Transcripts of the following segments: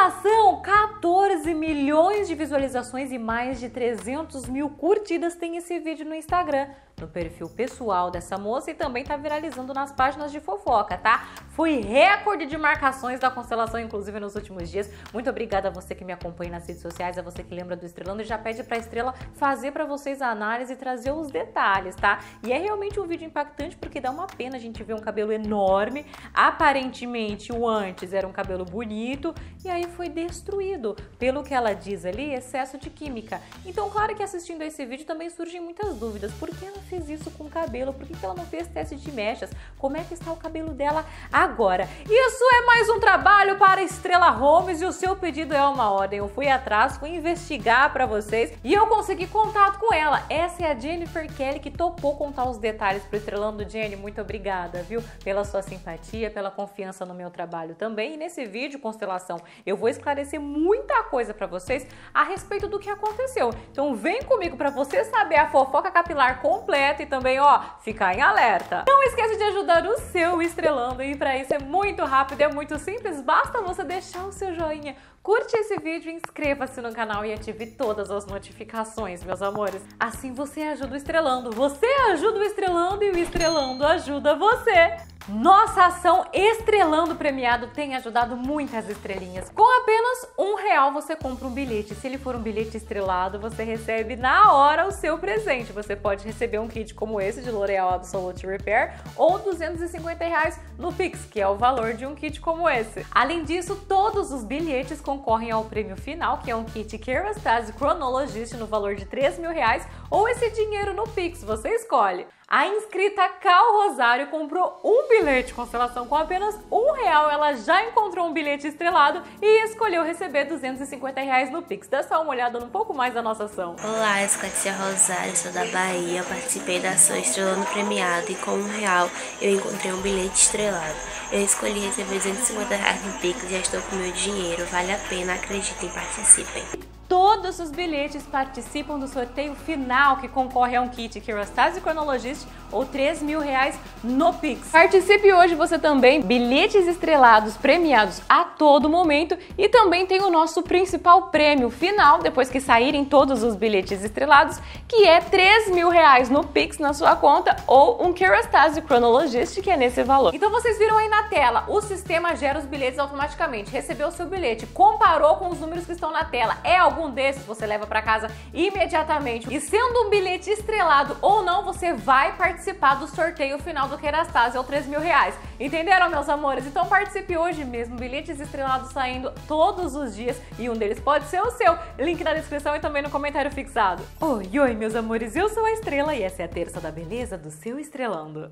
Revelação, 14 milhões de visualizações e mais de 300 mil curtidas tem esse vídeo no Instagram no perfil pessoal dessa moça e também tá viralizando nas páginas de fofoca, tá? Fui recorde de marcações da constelação, inclusive nos últimos dias. Muito obrigada a você que me acompanha nas redes sociais, a você que lembra do Estrelando e já pede pra Estrela fazer para vocês a análise e trazer os detalhes, tá? E é realmente um vídeo impactante porque dá uma pena a gente ver um cabelo enorme. Aparentemente o antes era um cabelo bonito e aí foi destruído pelo que ela diz ali, excesso de química. Então, claro que assistindo a esse vídeo também surgem muitas dúvidas. Por que ela fez isso com o cabelo? Por que, que ela não fez teste de mechas? Como é que está o cabelo dela agora? Isso é mais um trabalho para Estrela Holmes e o seu pedido é uma ordem. Eu fui atrás, fui investigar para vocês e eu consegui contato com ela. Essa é a Jennifer Kelly que topou contar os detalhes para Estrelando Jenny. Muito obrigada, viu? Pela sua simpatia, pela confiança no meu trabalho também. E nesse vídeo, Constelação, eu vou esclarecer muita coisa para vocês a respeito do que aconteceu. Então vem comigo para você saber a fofoca capilar completa e também, ó, ficar em alerta. Não esqueça de ajudar o seu estrelando e para isso é muito rápido, é muito simples, basta você deixar o seu joinha, Curte esse vídeo, inscreva-se no canal e ative todas as notificações, meus amores. Assim você ajuda o Estrelando, você ajuda o Estrelando e o Estrelando ajuda você. Nossa ação Estrelando Premiado tem ajudado muitas estrelinhas. Com apenas um real você compra um bilhete. Se ele for um bilhete estrelado, você recebe na hora o seu presente. Você pode receber um kit como esse de L'Oreal Absolute Repair ou 250 reais no Pix, que é o valor de um kit como esse. Além disso, todos os bilhetes com concorrem ao prêmio final, que é um kit Kerastase Chronologist no valor de 3 mil reais, ou esse dinheiro no Pix, você escolhe. A inscrita Cal Rosário comprou um bilhete constelação com apenas um real. Ela já encontrou um bilhete estrelado e escolheu receber 250 reais no Pix. Dá só uma olhada um pouco mais da nossa ação. Olá, eu sou Tia Rosário, sou da Bahia. Participei da ação Estrelando Premiado e com um real eu encontrei um bilhete estrelado. Eu escolhi receber 250 reais no Pix e já estou com meu dinheiro. Vale a pena, acreditem, participem. Todos os bilhetes participam do sorteio final que concorre a um kit Kerastase Cronologist ou 3 mil reais no Pix. Participe hoje você também, bilhetes estrelados premiados a todo momento e também tem o nosso principal prêmio final, depois que saírem todos os bilhetes estrelados, que é 3 mil reais no Pix na sua conta ou um Kerastase Cronologist que é nesse valor. Então vocês viram aí na tela, o sistema gera os bilhetes automaticamente, recebeu o seu bilhete, comparou com os números que estão na tela, é algum algum desses você leva para casa imediatamente. E sendo um bilhete estrelado ou não, você vai participar do sorteio final do Kerastase ou 3 mil reais. Entenderam, meus amores? Então participe hoje mesmo. Bilhetes estrelados saindo todos os dias e um deles pode ser o seu. Link na descrição e também no comentário fixado. Oi, oi, meus amores, eu sou a Estrela e essa é a Terça da Beleza do seu Estrelando.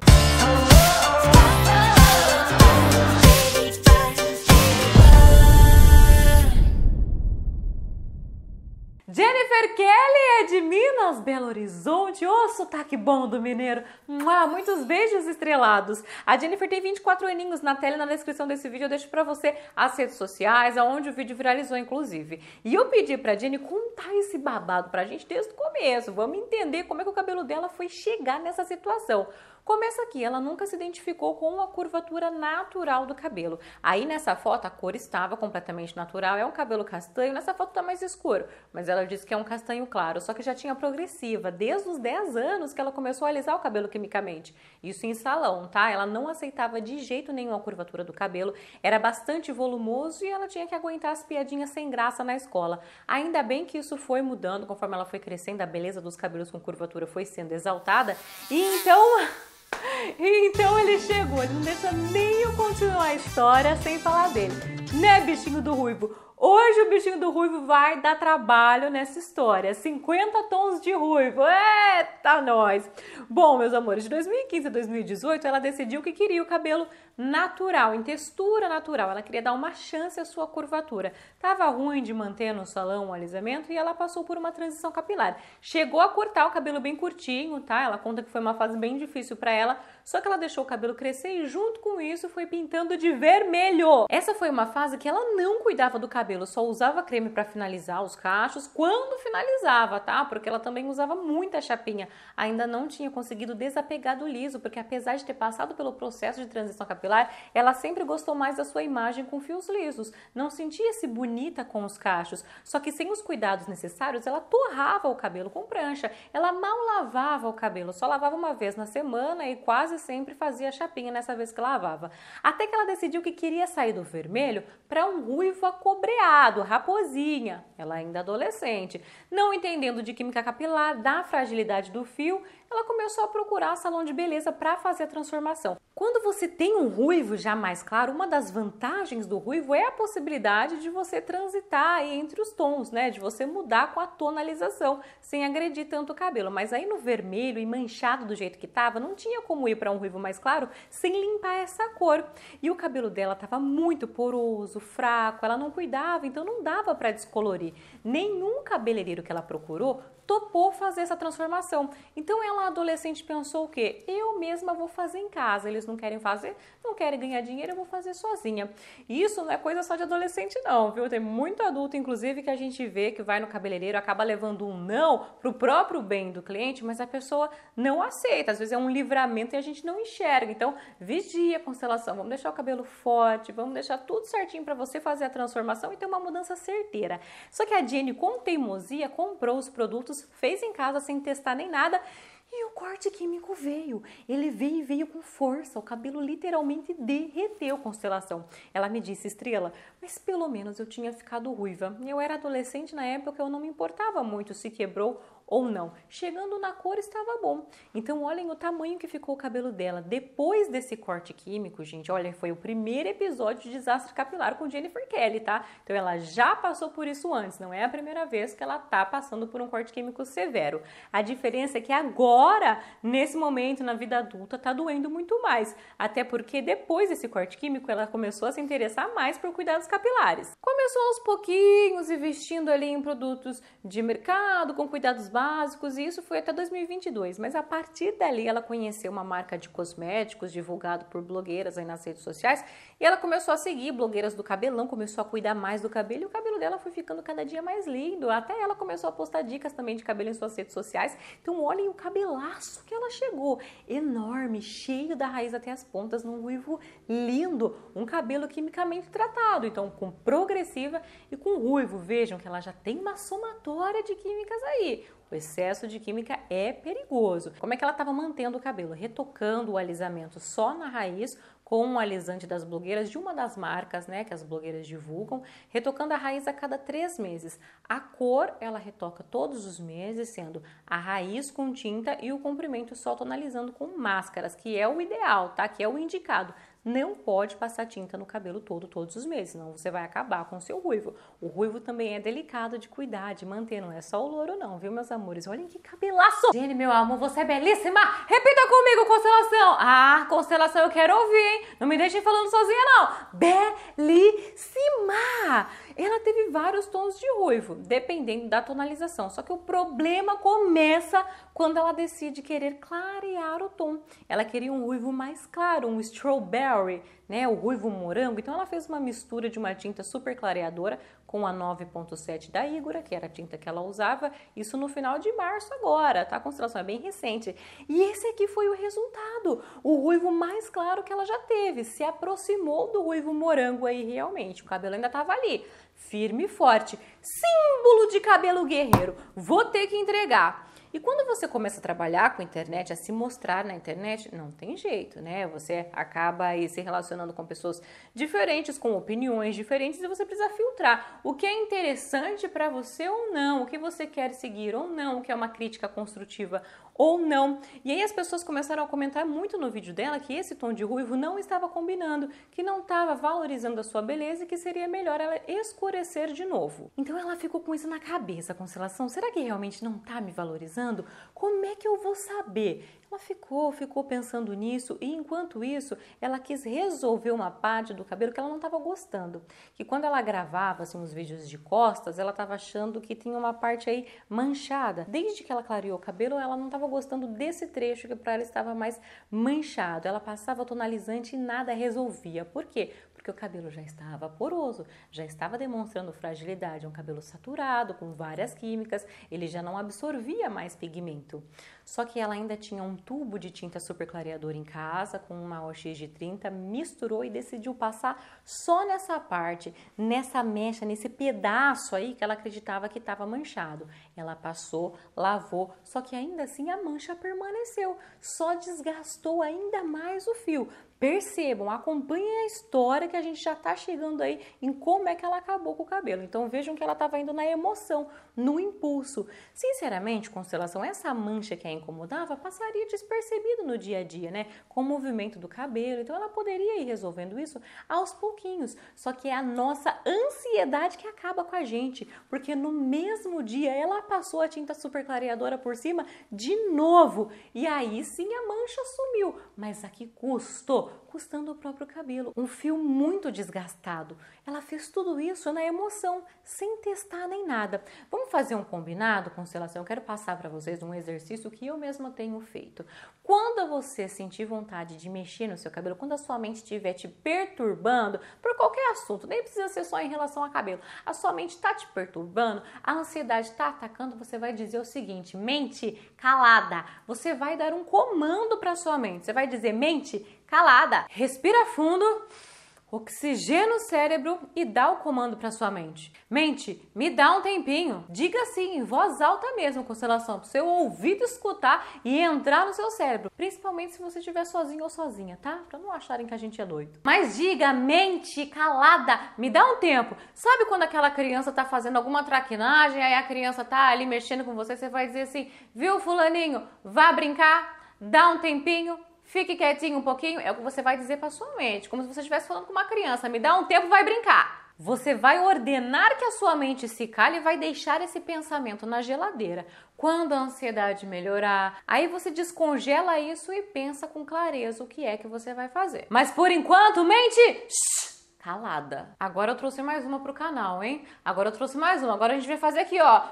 Kelly é de Minas, Belo Horizonte. Ô, oh, sotaque bom do mineiro. Mua, muitos beijos estrelados. A Jennifer tem 24 aninhos. Na tela e na descrição desse vídeo eu deixo para você as redes sociais, aonde o vídeo viralizou, inclusive. E eu pedi pra Jenny contar esse babado pra gente desde o começo. Vamos entender como é que o cabelo dela foi chegar nessa situação. Começa aqui, ela nunca se identificou com a curvatura natural do cabelo. Aí nessa foto a cor estava completamente natural, é um cabelo castanho, nessa foto tá mais escuro, mas ela disse que é um castanho claro, só que já tinha progressiva, desde os 10 anos que ela começou a alisar o cabelo quimicamente. Isso em salão, tá? Ela não aceitava de jeito nenhum a curvatura do cabelo, era bastante volumoso e ela tinha que aguentar as piadinhas sem graça na escola. Ainda bem que isso foi mudando conforme ela foi crescendo, a beleza dos cabelos com curvatura foi sendo exaltada. E então então ele chegou, ele não deixa nem eu continuar a história sem falar dele. Né, bichinho do ruivo? Hoje o bichinho do ruivo vai dar trabalho nessa história. 50 tons de ruivo. Eita, nós! Bom, meus amores, de 2015 a 2018 ela decidiu que queria o cabelo natural, em textura natural. Ela queria dar uma chance à sua curvatura. Tava ruim de manter no salão o alisamento e ela passou por uma transição capilar. Chegou a cortar o cabelo bem curtinho, tá? Ela conta que foi uma fase bem difícil para ela só que ela deixou o cabelo crescer e junto com isso foi pintando de vermelho. Essa foi uma fase que ela não cuidava do cabelo, só usava creme para finalizar os cachos quando finalizava, tá? Porque ela também usava muita chapinha. Ainda não tinha conseguido desapegar do liso, porque apesar de ter passado pelo processo de transição capilar, ela sempre gostou mais da sua imagem com fios lisos. Não sentia-se bonita com os cachos, só que sem os cuidados necessários, ela torrava o cabelo com prancha. Ela mal lavava o cabelo, só lavava uma vez na semana e quase sempre fazia chapinha nessa vez que lavava. Até que ela decidiu que queria sair do vermelho para um ruivo acobreado, raposinha, ela ainda adolescente, não entendendo de química capilar, da fragilidade do fio ela começou a procurar salão de beleza para fazer a transformação. Quando você tem um ruivo já mais claro, uma das vantagens do ruivo é a possibilidade de você transitar entre os tons, né? De você mudar com a tonalização, sem agredir tanto o cabelo. Mas aí no vermelho e manchado do jeito que estava, não tinha como ir para um ruivo mais claro sem limpar essa cor. E o cabelo dela estava muito poroso, fraco, ela não cuidava, então não dava para descolorir. Nenhum cabeleireiro que ela procurou topou fazer essa transformação. Então ela, adolescente, pensou o quê? Eu mesma vou fazer em casa. Eles não querem fazer, não querem ganhar dinheiro, eu vou fazer sozinha. E isso não é coisa só de adolescente, não, viu? Tem muito adulto, inclusive, que a gente vê que vai no cabeleireiro, acaba levando um não pro próprio bem do cliente, mas a pessoa não aceita. Às vezes é um livramento e a gente não enxerga. Então, vigia a constelação. Vamos deixar o cabelo forte, vamos deixar tudo certinho para você fazer a transformação e ter uma mudança certeira. Só que a Jenny, com teimosia, comprou os produtos fez em casa sem testar nem nada. E o corte químico veio. Ele veio e veio com força. O cabelo literalmente derreteu constelação. Ela me disse, estrela, mas pelo menos eu tinha ficado ruiva. Eu era adolescente na época, eu não me importava muito se quebrou ou não. Chegando na cor estava bom. Então olhem o tamanho que ficou o cabelo dela depois desse corte químico, gente. Olha, foi o primeiro episódio de desastre capilar com Jennifer Kelly, tá? Então ela já passou por isso antes, não é a primeira vez que ela tá passando por um corte químico severo. A diferença é que agora, nesse momento na vida adulta, tá doendo muito mais, até porque depois desse corte químico ela começou a se interessar mais por cuidados capilares. Começou aos pouquinhos investindo ali em produtos de mercado, com cuidados básicos, e isso foi até 2022. Mas a partir dali ela conheceu uma marca de cosméticos divulgado por blogueiras aí nas redes sociais e ela começou a seguir blogueiras do cabelão, começou a cuidar mais do cabelo e o cabelo dela foi ficando cada dia mais lindo. Até ela começou a postar dicas também de cabelo em suas redes sociais. Então olhem o cabelaço que ela chegou, enorme, cheio da raiz até as pontas, num ruivo lindo, um cabelo quimicamente tratado, então com progressiva e com ruivo. Vejam que ela já tem uma somatória de químicas aí. O excesso de química é perigoso. Como é que ela estava mantendo o cabelo? Retocando o alisamento só na raiz com um alisante das blogueiras de uma das marcas, né, que as blogueiras divulgam, retocando a raiz a cada três meses. A cor ela retoca todos os meses, sendo a raiz com tinta e o comprimento só tonalizando com máscaras, que é o ideal, tá? Que é o indicado não pode passar tinta no cabelo todo, todos os meses, senão você vai acabar com o seu ruivo. O ruivo também é delicado de cuidar, de manter, não é só o louro não, viu, meus amores? Olhem que cabelaço! Jenny, meu amor, você é belíssima! Repita comigo, Constelação! Ah, Constelação, eu quero ouvir, hein? Não me deixem falando sozinha, não! Belíssima! ela teve vários tons de ruivo, dependendo da tonalização. Só que o problema começa quando ela decide querer clarear o tom. Ela queria um ruivo mais claro, um strawberry, né, o ruivo morango. Então ela fez uma mistura de uma tinta super clareadora com a 9.7 da Ígora, que era a tinta que ela usava, isso no final de março agora, tá? A constelação é bem recente. E esse aqui foi o resultado, o ruivo mais claro que ela já teve, se aproximou do ruivo morango aí realmente. O cabelo ainda tava ali, firme e forte, símbolo de cabelo guerreiro. Vou ter que entregar. E quando você começa a trabalhar com a internet, a se mostrar na internet, não tem jeito, né? Você acaba aí se relacionando com pessoas diferentes, com opiniões diferentes e você precisa filtrar o que é interessante para você ou não, o que você quer seguir ou não, o que é uma crítica construtiva ou não. E aí as pessoas começaram a comentar muito no vídeo dela que esse tom de ruivo não estava combinando, que não estava valorizando a sua beleza e que seria melhor ela escurecer de novo. Então ela ficou com isso na cabeça, a constelação. Será que realmente não está me valorizando? Como é que eu vou saber? Ela ficou, ficou pensando nisso e enquanto isso, ela quis resolver uma parte do cabelo que ela não estava gostando. Que quando ela gravava assim os vídeos de costas, ela estava achando que tinha uma parte aí manchada. Desde que ela clareou o cabelo, ela não estava gostando desse trecho que para ela estava mais manchado. Ela passava tonalizante e nada resolvia. Por quê? porque o cabelo já estava poroso, já estava demonstrando fragilidade, um cabelo saturado com várias químicas, ele já não absorvia mais pigmento. Só que ela ainda tinha um tubo de tinta super clareador em casa com uma OX de 30, misturou e decidiu passar só nessa parte, nessa mecha, nesse pedaço aí que ela acreditava que estava manchado. Ela passou, lavou, só que ainda assim a mancha permaneceu, só desgastou ainda mais o fio percebam, acompanhem a história que a gente já está chegando aí em como é que ela acabou com o cabelo. Então vejam que ela estava indo na emoção, no impulso. Sinceramente, constelação, essa mancha que a incomodava passaria despercebido no dia a dia, né? Com o movimento do cabelo. Então ela poderia ir resolvendo isso aos pouquinhos. Só que é a nossa ansiedade que acaba com a gente, porque no mesmo dia ela passou a tinta super clareadora por cima de novo. E aí sim a mancha sumiu, mas a que custo? custando o próprio cabelo, um fio muito desgastado. Ela fez tudo isso na emoção, sem testar nem nada. Vamos fazer um combinado, constelação? Eu quero passar para vocês um exercício que eu mesma tenho feito. Quando você sentir vontade de mexer no seu cabelo, quando a sua mente estiver te perturbando por qualquer assunto, nem precisa ser só em relação a cabelo, a sua mente está te perturbando, a ansiedade está atacando, você vai dizer o seguinte: mente calada. Você vai dar um comando para sua mente. Você vai dizer: mente calada. Respira fundo, oxigena o cérebro e dá o comando para sua mente. Mente, me dá um tempinho. Diga assim em voz alta mesmo, constelação, para seu ouvido escutar e entrar no seu cérebro, principalmente se você estiver sozinho ou sozinha, tá? Para não acharem que a gente é doido. Mas diga, mente calada, me dá um tempo. Sabe quando aquela criança tá fazendo alguma traquinagem, aí a criança tá ali mexendo com você, você vai dizer assim: "Viu, fulaninho, vá brincar?" Dá um tempinho, fique quietinho um pouquinho, é o que você vai dizer para sua mente, como se você estivesse falando com uma criança, me dá um tempo, vai brincar. Você vai ordenar que a sua mente se cale e vai deixar esse pensamento na geladeira. Quando a ansiedade melhorar, aí você descongela isso e pensa com clareza o que é que você vai fazer. Mas por enquanto, mente calada. Agora eu trouxe mais uma pro canal, hein? Agora eu trouxe mais uma. Agora a gente vai fazer aqui, ó.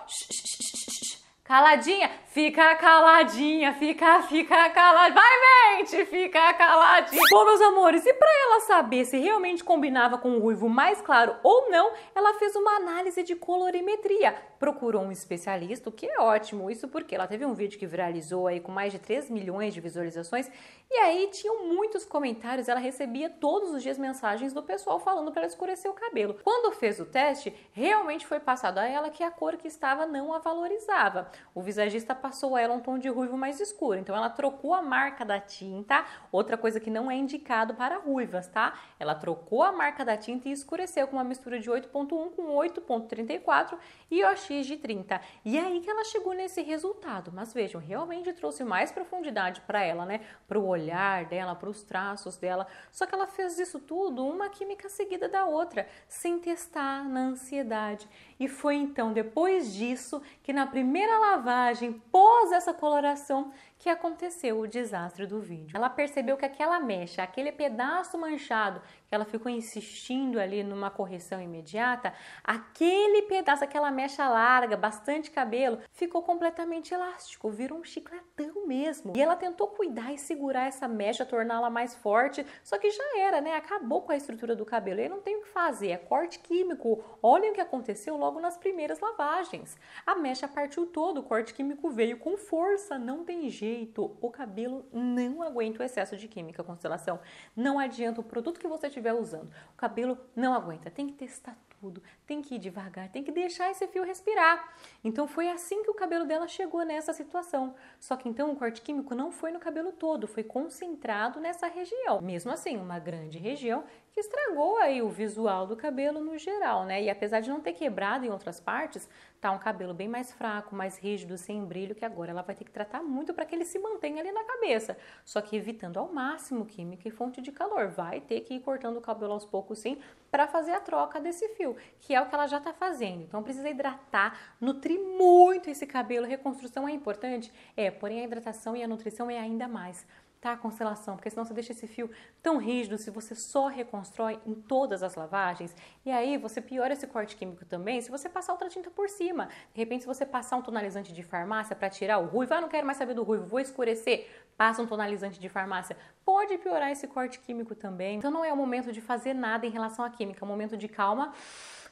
Caladinha, fica caladinha, fica, fica caladinha. Vai, mente, fica caladinha. Bom, meus amores, e para ela saber se realmente combinava com o ruivo mais claro ou não, ela fez uma análise de colorimetria procurou um especialista, o que é ótimo. Isso porque ela teve um vídeo que viralizou aí com mais de 3 milhões de visualizações e aí tinham muitos comentários, ela recebia todos os dias mensagens do pessoal falando para ela escurecer o cabelo. Quando fez o teste, realmente foi passado a ela que a cor que estava não a valorizava. O visagista passou a ela um tom de ruivo mais escuro, então ela trocou a marca da tinta, outra coisa que não é indicado para ruivas, tá? Ela trocou a marca da tinta e escureceu com uma mistura de 8.1 com 8.34 e eu de 30. E é aí que ela chegou nesse resultado. Mas vejam, realmente trouxe mais profundidade para ela, né? Para o olhar dela, para os traços dela. Só que ela fez isso tudo uma química seguida da outra, sem testar na ansiedade. E foi então depois disso que na primeira lavagem, pós essa coloração, que aconteceu o desastre do vídeo. Ela percebeu que aquela mecha, aquele pedaço manchado ela ficou insistindo ali numa correção imediata, aquele pedaço, aquela mecha larga, bastante cabelo, ficou completamente elástico, virou um chicletão mesmo. E ela tentou cuidar e segurar essa mecha, torná-la mais forte, só que já era, né? Acabou com a estrutura do cabelo. E não tem o que fazer, é corte químico. Olhem o que aconteceu logo nas primeiras lavagens. A mecha partiu todo, o corte químico veio com força, não tem jeito. O cabelo não aguenta o excesso de química, constelação. Não adianta o produto que você estiver usando. O cabelo não aguenta, tem que testar tudo, tem que ir devagar, tem que deixar esse fio respirar. Então foi assim que o cabelo dela chegou nessa situação. Só que então o corte químico não foi no cabelo todo, foi concentrado nessa região. Mesmo assim, uma grande região que estragou aí o visual do cabelo no geral, né? E apesar de não ter quebrado em outras partes, tá um cabelo bem mais fraco, mais rígido, sem brilho, que agora ela vai ter que tratar muito para que ele se mantenha ali na cabeça. Só que evitando ao máximo química e fonte de calor, vai ter que ir cortando o cabelo aos poucos sim, para fazer a troca desse fio, que é o que ela já tá fazendo. Então precisa hidratar, nutrir muito esse cabelo. Reconstrução é importante? É, porém a hidratação e a nutrição é ainda mais tá? A constelação, porque senão você deixa esse fio tão rígido se você só reconstrói em todas as lavagens. E aí você piora esse corte químico também se você passar outra tinta por cima. De repente, se você passar um tonalizante de farmácia para tirar o ruivo, ah, não quero mais saber do ruivo, vou escurecer, passa um tonalizante de farmácia. Pode piorar esse corte químico também. Então não é o momento de fazer nada em relação à química, é o momento de calma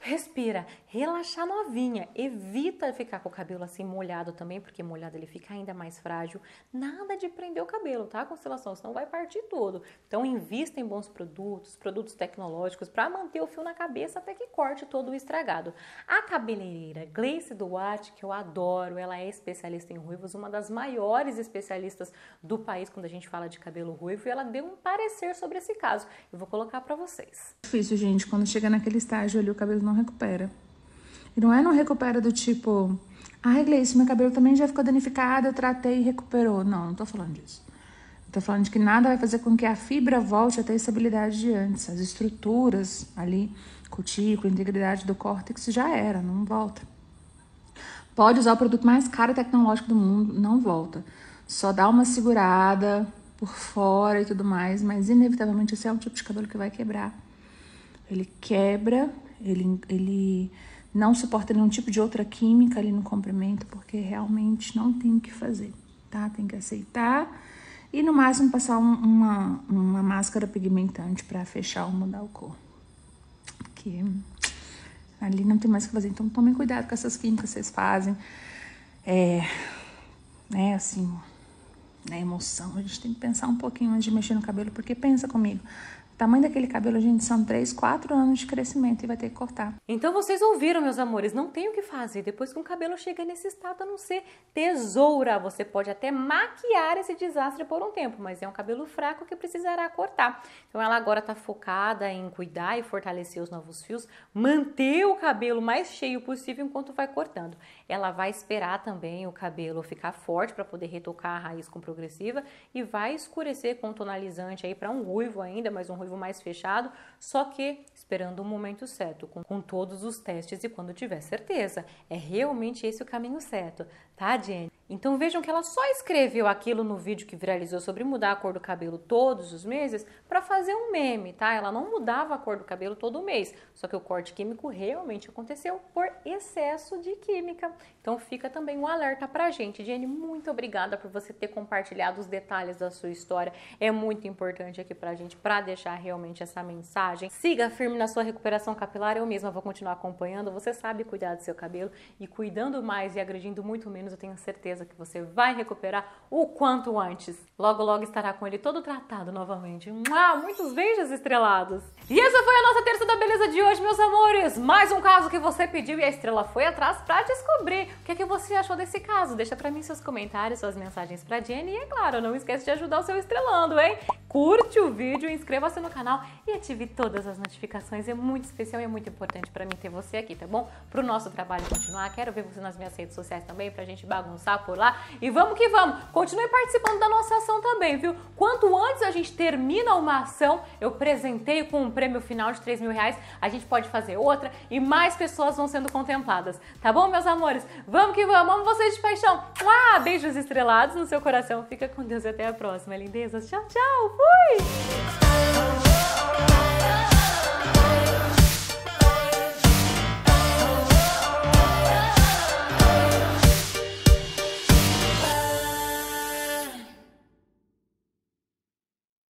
Respira, relaxa novinha, evita ficar com o cabelo assim molhado também, porque molhado ele fica ainda mais frágil. Nada de prender o cabelo, tá? Constelação, senão vai partir todo. Então invista em bons produtos, produtos tecnológicos para manter o fio na cabeça até que corte todo o estragado. A cabeleireira Gleice Duarte, que eu adoro, ela é especialista em ruivos, uma das maiores especialistas do país quando a gente fala de cabelo ruivo, e ela deu um parecer sobre esse caso. Eu vou colocar para vocês. difícil, gente, quando chega naquele estágio ali o cabelo não não recupera. E não é não recupera do tipo, ah, Gleice, meu cabelo também já ficou danificado, eu tratei e recuperou. Não, não tô falando disso. Eu tô falando de que nada vai fazer com que a fibra volte até a estabilidade de antes. As estruturas ali, cutícula, integridade do córtex já era, não volta. Pode usar o produto mais caro e tecnológico do mundo, não volta. Só dá uma segurada por fora e tudo mais, mas inevitavelmente esse é um tipo de cabelo que vai quebrar. Ele quebra ele, ele não suporta nenhum tipo de outra química ali no comprimento, porque realmente não tem o que fazer, tá? Tem que aceitar e no máximo passar um, uma, uma máscara pigmentante para fechar ou mudar o cor. Porque ali não tem mais o que fazer. Então tomem cuidado com essas químicas que vocês fazem. É, né, assim, na né, emoção, a gente tem que pensar um pouquinho antes de mexer no cabelo, porque pensa comigo, o tamanho daquele cabelo, gente, são 3, 4 anos de crescimento e vai ter que cortar. Então vocês ouviram, meus amores, não tem o que fazer depois que um cabelo chega nesse estado, a não ser tesoura. Você pode até maquiar esse desastre por um tempo, mas é um cabelo fraco que precisará cortar. Então ela agora está focada em cuidar e fortalecer os novos fios, manter o cabelo mais cheio possível enquanto vai cortando. Ela vai esperar também o cabelo ficar forte para poder retocar a raiz com progressiva e vai escurecer com tonalizante aí para um ruivo ainda, mais um ruivo mais fechado, só que esperando o momento certo, com, com todos os testes e quando tiver certeza. É realmente esse o caminho certo, tá, gente? Então vejam que ela só escreveu aquilo no vídeo que viralizou sobre mudar a cor do cabelo todos os meses para fazer um meme, tá? Ela não mudava a cor do cabelo todo mês, só que o corte químico realmente aconteceu por excesso de química. Então fica também um alerta pra gente. Jenny, muito obrigada por você ter compartilhado os detalhes da sua história. É muito importante aqui pra gente para deixar realmente essa mensagem. Siga firme na sua recuperação capilar, eu mesma vou continuar acompanhando. Você sabe cuidar do seu cabelo e cuidando mais e agredindo muito menos, eu tenho certeza certeza que você vai recuperar o quanto antes. Logo, logo estará com ele todo tratado novamente. Ah, muitos beijos estrelados! E essa foi a nossa Terça da Beleza de hoje, meus amores! Mais um caso que você pediu e a estrela foi atrás para descobrir. O que, é que você achou desse caso? Deixa para mim seus comentários, suas mensagens pra Jenny e, é claro, não esquece de ajudar o seu estrelando, hein? Curte o vídeo, inscreva-se no canal e ative todas as notificações. É muito especial e é muito importante para mim ter você aqui, tá bom? Pro nosso trabalho continuar, quero ver você nas minhas redes sociais também pra gente bagunçar, por lá. E vamos que vamos. Continue participando da nossa ação também, viu? Quanto antes a gente termina uma ação, eu presenteio com um prêmio final de 3 mil reais, a gente pode fazer outra e mais pessoas vão sendo contempladas. Tá bom, meus amores? Vamos que vamos. Amo vocês de paixão. Ah, beijos estrelados no seu coração. Fica com Deus e até a próxima, lindezas. Tchau, tchau. Fui!